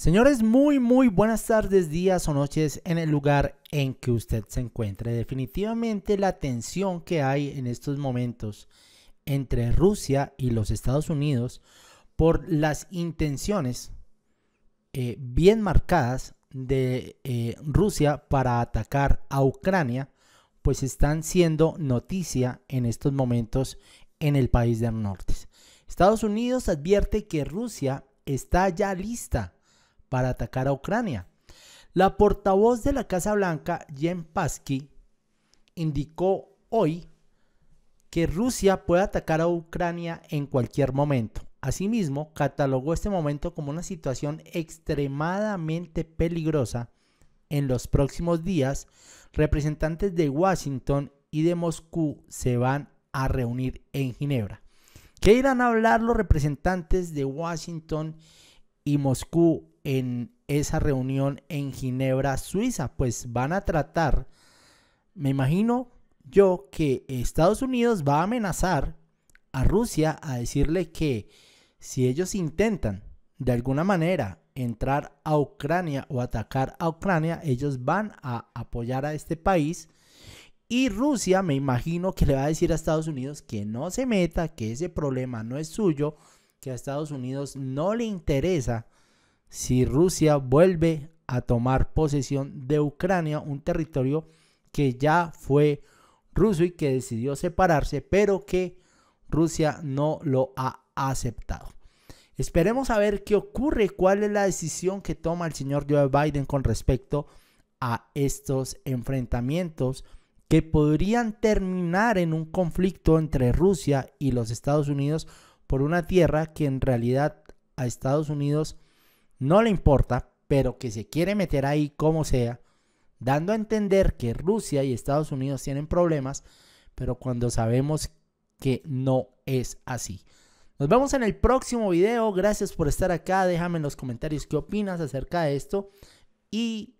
Señores, muy, muy buenas tardes, días o noches en el lugar en que usted se encuentre. Definitivamente la tensión que hay en estos momentos entre Rusia y los Estados Unidos por las intenciones eh, bien marcadas de eh, Rusia para atacar a Ucrania, pues están siendo noticia en estos momentos en el país del norte. Estados Unidos advierte que Rusia está ya lista para atacar a Ucrania. La portavoz de la Casa Blanca, Jen Pasky, indicó hoy que Rusia puede atacar a Ucrania en cualquier momento. Asimismo, catalogó este momento como una situación extremadamente peligrosa. En los próximos días, representantes de Washington y de Moscú se van a reunir en Ginebra. ¿Qué irán a hablar los representantes de Washington y Moscú en esa reunión en Ginebra, Suiza? Pues van a tratar, me imagino yo, que Estados Unidos va a amenazar a Rusia a decirle que si ellos intentan de alguna manera entrar a Ucrania o atacar a Ucrania, ellos van a apoyar a este país. Y Rusia, me imagino que le va a decir a Estados Unidos que no se meta, que ese problema no es suyo, que a Estados Unidos no le interesa si Rusia vuelve a tomar posesión de Ucrania, un territorio que ya fue ruso y que decidió separarse, pero que Rusia no lo ha aceptado. Esperemos a ver qué ocurre, cuál es la decisión que toma el señor Joe Biden con respecto a estos enfrentamientos que podrían terminar en un conflicto entre Rusia y los Estados Unidos por una tierra que en realidad a Estados Unidos no le importa, pero que se quiere meter ahí como sea, dando a entender que Rusia y Estados Unidos tienen problemas, pero cuando sabemos que no es así. Nos vemos en el próximo video. Gracias por estar acá. Déjame en los comentarios qué opinas acerca de esto. Y